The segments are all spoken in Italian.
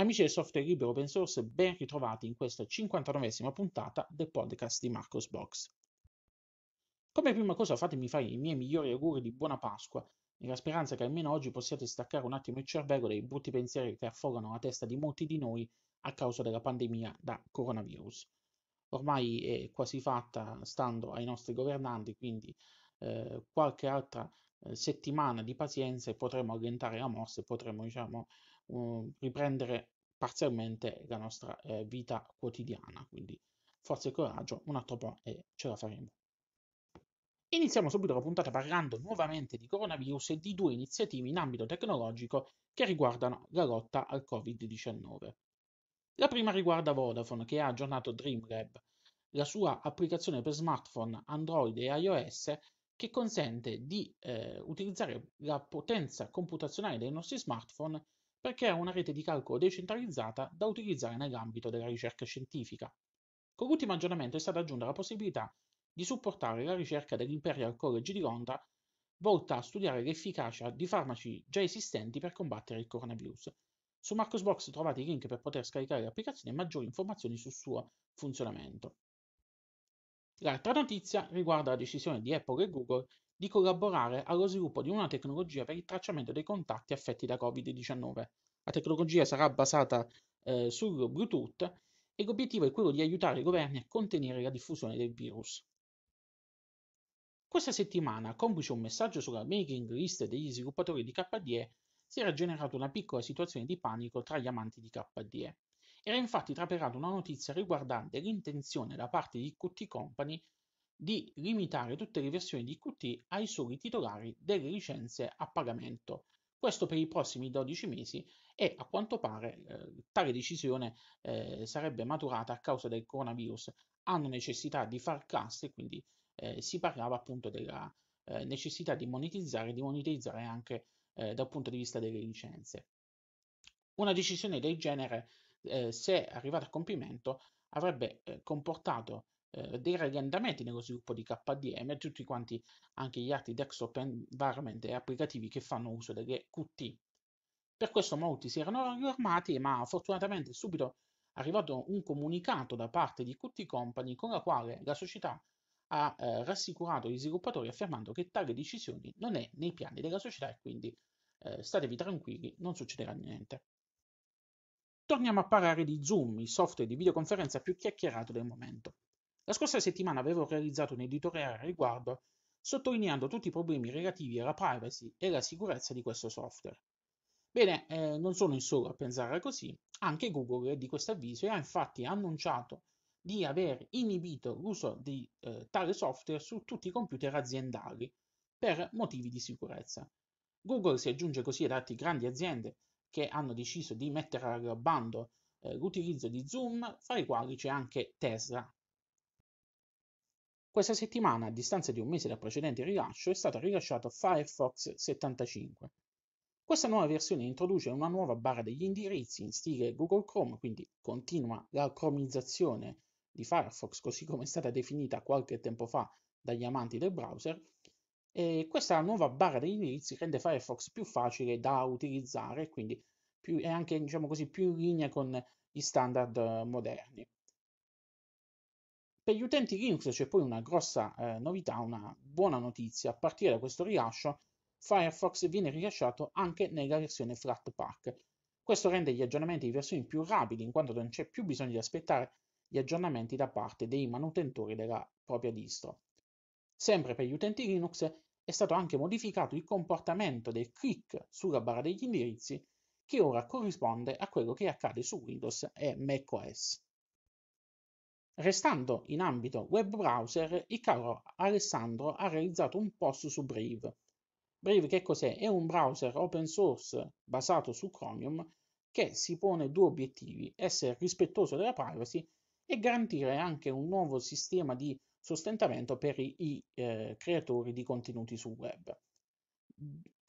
Amici del software libero open source, ben ritrovati in questa 59esima puntata del podcast di Marcos Box. Come prima cosa fatemi fare i miei migliori auguri di buona Pasqua, nella speranza che almeno oggi possiate staccare un attimo il cervello dai brutti pensieri che affogano la testa di molti di noi a causa della pandemia da coronavirus. Ormai è quasi fatta stando ai nostri governanti, quindi eh, qualche altra eh, settimana di pazienza e potremo allentare la mossa e potremo diciamo, Mm, riprendere parzialmente la nostra eh, vita quotidiana. Quindi forza e coraggio, una toppa e ce la faremo. Iniziamo subito la puntata parlando nuovamente di coronavirus e di due iniziative in ambito tecnologico che riguardano la lotta al Covid-19. La prima riguarda Vodafone che ha aggiornato DreamLab, la sua applicazione per smartphone Android e iOS che consente di eh, utilizzare la potenza computazionale dei nostri smartphone perché è una rete di calcolo decentralizzata da utilizzare nell'ambito della ricerca scientifica. Con l'ultimo aggiornamento è stata aggiunta la possibilità di supportare la ricerca dell'Imperial College di Londra volta a studiare l'efficacia di farmaci già esistenti per combattere il coronavirus. Su Marcosbox trovate i link per poter scaricare l'applicazione e maggiori informazioni sul suo funzionamento. L'altra notizia riguarda la decisione di Apple e Google di collaborare allo sviluppo di una tecnologia per il tracciamento dei contatti affetti da Covid-19. La tecnologia sarà basata eh, sul Bluetooth e l'obiettivo è quello di aiutare i governi a contenere la diffusione del virus. Questa settimana, complice un messaggio sulla mailing list degli sviluppatori di KDE, si era generata una piccola situazione di panico tra gli amanti di KDE. Era infatti traperata una notizia riguardante l'intenzione da parte di Qt Company di limitare tutte le versioni di Qt ai soli titolari delle licenze a pagamento. Questo per i prossimi 12 mesi e a quanto pare eh, tale decisione eh, sarebbe maturata a causa del coronavirus. Hanno necessità di far cassa quindi eh, si parlava appunto della eh, necessità di monetizzare, e di monetizzare anche eh, dal punto di vista delle licenze. Una decisione del genere eh, se arrivato a compimento, avrebbe eh, comportato eh, dei ragliandamenti nello sviluppo di KDM e tutti quanti anche gli altri desktop environment e applicativi che fanno uso delle Qt. Per questo molti si erano allarmati, ma fortunatamente subito è arrivato un comunicato da parte di Qt Company con la quale la società ha eh, rassicurato gli sviluppatori affermando che tale decisione non è nei piani della società e quindi eh, statevi tranquilli, non succederà niente torniamo a parlare di Zoom, il software di videoconferenza più chiacchierato del momento. La scorsa settimana avevo realizzato un editoriale al riguardo, sottolineando tutti i problemi relativi alla privacy e alla sicurezza di questo software. Bene, eh, non sono il solo a pensare così, anche Google è di questo avviso e ha infatti annunciato di aver inibito l'uso di eh, tale software su tutti i computer aziendali per motivi di sicurezza. Google si aggiunge così ad altre grandi aziende che hanno deciso di mettere a bando eh, l'utilizzo di Zoom, fra i quali c'è anche Tesla. Questa settimana, a distanza di un mese dal precedente rilascio, è stato rilasciato Firefox 75. Questa nuova versione introduce una nuova barra degli indirizzi in stile Google Chrome, quindi continua la cromizzazione di Firefox, così come è stata definita qualche tempo fa dagli amanti del browser, e questa nuova barra degli indirizzi rende Firefox più facile da utilizzare, quindi più, è anche diciamo così, più in linea con gli standard eh, moderni. Per gli utenti Linux c'è poi una grossa eh, novità, una buona notizia. A partire da questo rilascio, Firefox viene rilasciato anche nella versione Flatpak. Questo rende gli aggiornamenti di versioni più rapidi, in quanto non c'è più bisogno di aspettare gli aggiornamenti da parte dei manutentori della propria distro. Sempre per gli utenti Linux è stato anche modificato il comportamento del click sulla barra degli indirizzi che ora corrisponde a quello che accade su Windows e macOS. Restando in ambito web browser, il caro Alessandro ha realizzato un post su Brave. Brave che cos'è? È un browser open source basato su Chromium che si pone due obiettivi, essere rispettoso della privacy e garantire anche un nuovo sistema di sostentamento per i, eh, creatori di contenuti sul web.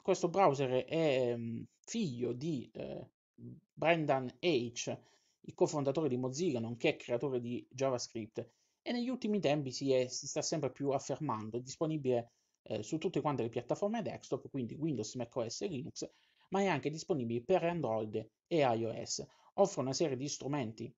Questo browser è ehm, figlio di eh, Brendan H., il cofondatore di Mozilla, nonché creatore di JavaScript, e negli ultimi tempi si, è, si sta sempre più affermando, è disponibile eh, su tutte quante le piattaforme desktop, quindi Windows, macOS e Linux, ma è anche disponibile per Android e iOS. Offre una serie di strumenti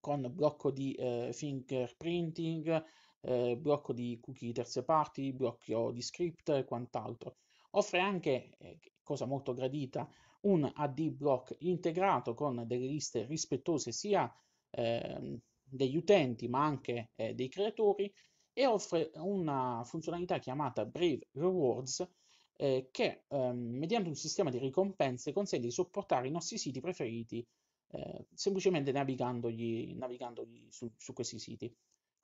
con blocco di eh, fingerprinting, eh, blocco di cookie di terze parti, blocco di script e quant'altro. Offre anche, eh, cosa molto gradita, un AD block integrato con delle liste rispettose sia eh, degli utenti ma anche eh, dei creatori e offre una funzionalità chiamata Brave Rewards eh, che ehm, mediante un sistema di ricompense consente di supportare i nostri siti preferiti eh, semplicemente navigandogli, navigandogli su, su questi siti.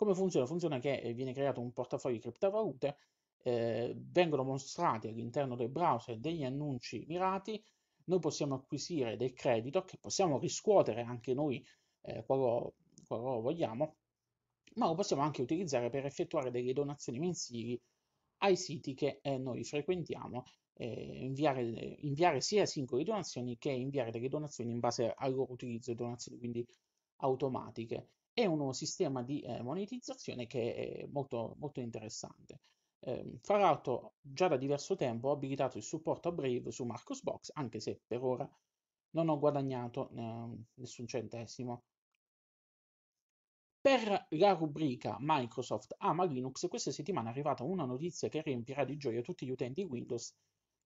Come funziona? Funziona che eh, viene creato un portafoglio di criptovalute, eh, vengono mostrati all'interno del browser degli annunci mirati, noi possiamo acquisire del credito che possiamo riscuotere anche noi eh, qualora, qualora vogliamo, ma lo possiamo anche utilizzare per effettuare delle donazioni mensili ai siti che eh, noi frequentiamo, eh, inviare, inviare, sia singole donazioni che inviare delle donazioni in base al loro utilizzo, donazioni quindi automatiche è un nuovo sistema di eh, monetizzazione che è eh, molto, molto interessante. Eh, fra l'altro, già da diverso tempo ho abilitato il supporto a Brave su Marcosbox, anche se per ora non ho guadagnato eh, nessun centesimo. Per la rubrica Microsoft ama Linux, questa settimana è arrivata una notizia che riempirà di gioia tutti gli utenti Windows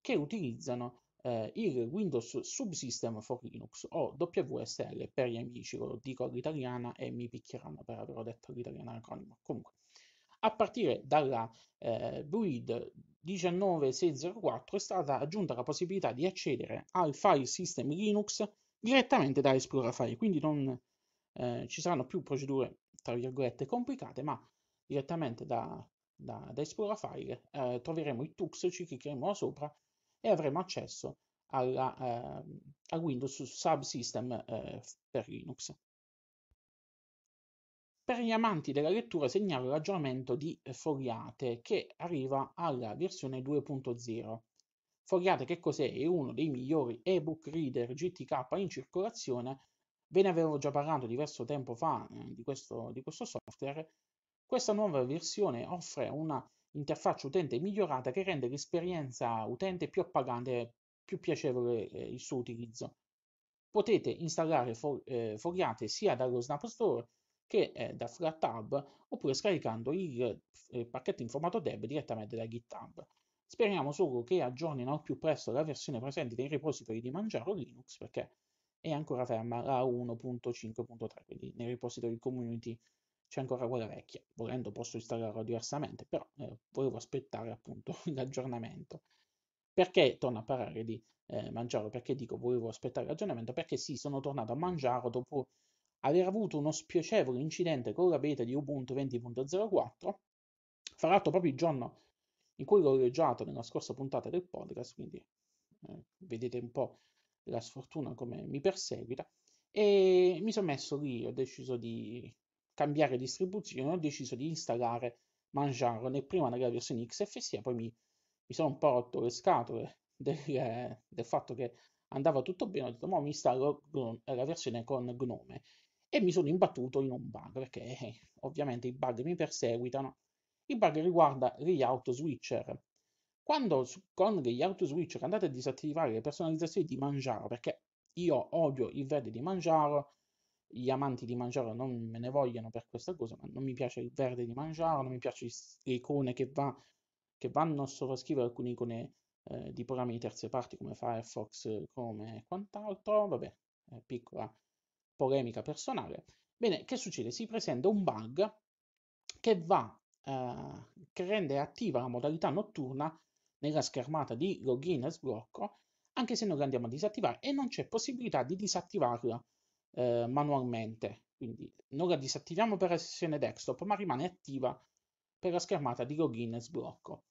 che utilizzano eh, il Windows Subsystem for Linux o WSL per gli amici, lo dico all'italiana e mi picchieranno per averlo detto all'italiana acronimo. Comunque, a partire dalla eh, build 19604 è stata aggiunta la possibilità di accedere al file system Linux direttamente da Explorafile, quindi non eh, ci saranno più procedure tra virgolette complicate, ma direttamente da, da, da Explorafile eh, troveremo il Tux, ci cliccheremo sopra e avremo accesso alla, eh, a Windows Subsystem eh, per Linux. Per gli amanti della lettura segnalo l'aggiornamento di Fogliate che arriva alla versione 2.0. Fogliate che cos'è? È uno dei migliori ebook reader GTK in circolazione. Ve ne avevo già parlato diverso tempo fa eh, di, questo, di questo software. Questa nuova versione offre una interfaccia utente migliorata che rende l'esperienza utente più appagante e più piacevole eh, il suo utilizzo. Potete installare fo- eh, Fogliate sia dallo Snap Store che eh, da FlatHub oppure scaricando il eh, pacchetto in formato DEB direttamente da GitHub. Speriamo solo che aggiornino al più presto la versione presente nei repository di Mangiaro Linux perché è ancora ferma la 1.5.3, quindi nei repository community c'è ancora quella vecchia. Volendo posso installarla diversamente, però eh, volevo aspettare appunto l'aggiornamento. Perché torno a parlare di eh, Mangiaro? Perché dico volevo aspettare l'aggiornamento? Perché sì, sono tornato a Mangiaro dopo aver avuto uno spiacevole incidente con la beta di Ubuntu 20.04, fra l'altro proprio il giorno in cui l'ho leggiato nella scorsa puntata del podcast, quindi eh, vedete un po' la sfortuna come mi perseguita, e mi sono messo lì, ho deciso di cambiare distribuzione, ho deciso di installare Manjaro prima nella versione XFSE, poi mi, mi, sono un po' rotto le scatole del, del fatto che andava tutto bene, ho detto ma mi installo la versione con Gnome e mi sono imbattuto in un bug perché eh, ovviamente i bug mi perseguitano. Il bug riguarda gli auto switcher. Quando su, con gli auto switcher andate a disattivare le personalizzazioni di Manjaro, perché io odio il verde di Manjaro, gli amanti di Mangiaro non me ne vogliono per questa cosa, ma non mi piace il verde di Mangiaro, non mi piacciono le icone che, va, che, vanno a sovrascrivere alcune icone eh, di programmi di terze parti come Firefox, come quant'altro, vabbè, eh, piccola polemica personale. Bene, che succede? Si presenta un bug che va, eh, che rende attiva la modalità notturna nella schermata di login e sblocco, anche se noi andiamo a disattivare e non c'è possibilità di disattivarla eh, manualmente. Quindi non la disattiviamo per la sessione desktop, ma rimane attiva per la schermata di login e sblocco.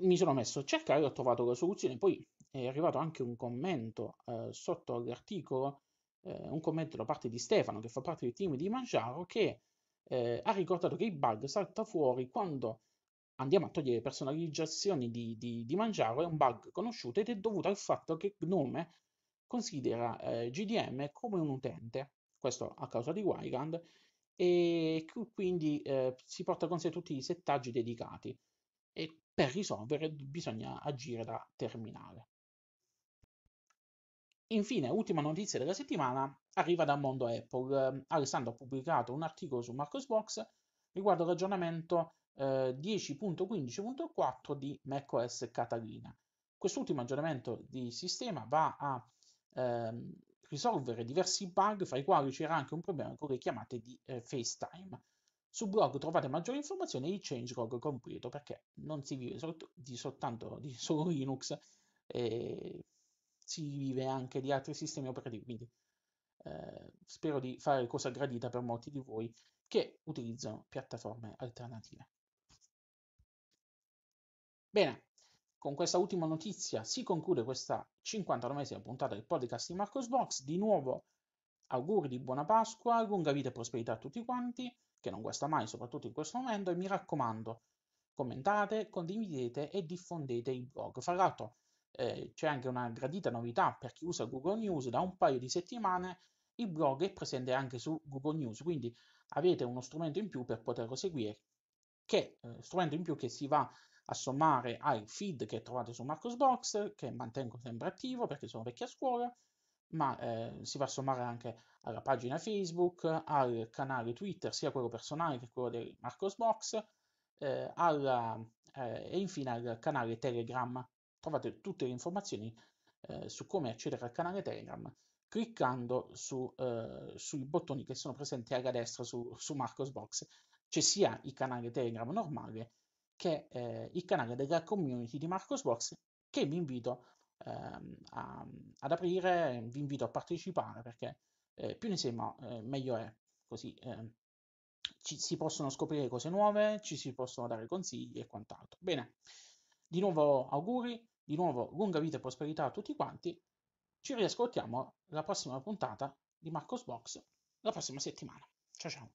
Mi sono messo a cercare, ho trovato la soluzione, poi è arrivato anche un commento eh, sotto all'articolo, eh, un commento da parte di Stefano, che fa parte del team di Mangiaro, che eh, ha ricordato che il bug salta fuori quando andiamo a togliere le personalizzazioni di, di, di Mangiaro, è un bug conosciuto ed è dovuto al fatto che Gnome considera eh, GDM come un utente, questo a causa di Wigand, e quindi eh, si porta con sé tutti i settaggi dedicati e per risolvere bisogna agire da terminale. Infine, ultima notizia della settimana, arriva dal mondo Apple. Alessandro ha pubblicato un articolo su Marcosbox riguardo l'aggiornamento eh, 10.15.4 di macOS Catalina. Quest'ultimo aggiornamento di sistema va a ehm, risolvere diversi bug, fra i quali c'era anche un problema con le chiamate di eh, FaceTime. Sul blog trovate maggiori informazioni e il changelog completo perché non si vive sol- di soltanto di solo Linux, eh, si vive anche di altri sistemi operativi. Quindi eh, spero di fare cosa gradita per molti di voi che utilizzano piattaforme alternative. Bene, con questa ultima notizia si conclude questa 59esima puntata del podcast di Marcos Box. Di nuovo auguri di buona Pasqua, lunga vita e prosperità a tutti quanti, che non guasta mai, soprattutto in questo momento, e mi raccomando, commentate, condividete e diffondete il blog. Fra l'altro eh, c'è anche una gradita novità per chi usa Google News, da un paio di settimane il blog è presente anche su Google News, quindi avete uno strumento in più per poterlo seguire, che eh, strumento in più che si va a sommare ai feed che trovate su Marcosbox, che mantengo sempre attivo perché sono vecchia scuola, ma eh, si va a sommare anche alla pagina Facebook, al canale Twitter, sia quello personale che quello del Marcosbox, eh, alla, eh, e infine al canale Telegram. Trovate tutte le informazioni eh, su come accedere al canale Telegram cliccando su, eh, sui bottoni che sono presenti alla destra su, su Marcosbox, c'è sia il canale Telegram normale che è eh, il canale della community di Marcosbox che vi invito ehm, a, ad aprire, vi invito a partecipare perché eh, più ne siamo eh, meglio è, così eh, ci, si possono scoprire cose nuove, ci si possono dare consigli e quant'altro. Bene, di nuovo auguri, di nuovo lunga vita e prosperità a tutti quanti, ci riascoltiamo la prossima puntata di Marcosbox la prossima settimana. Ciao ciao!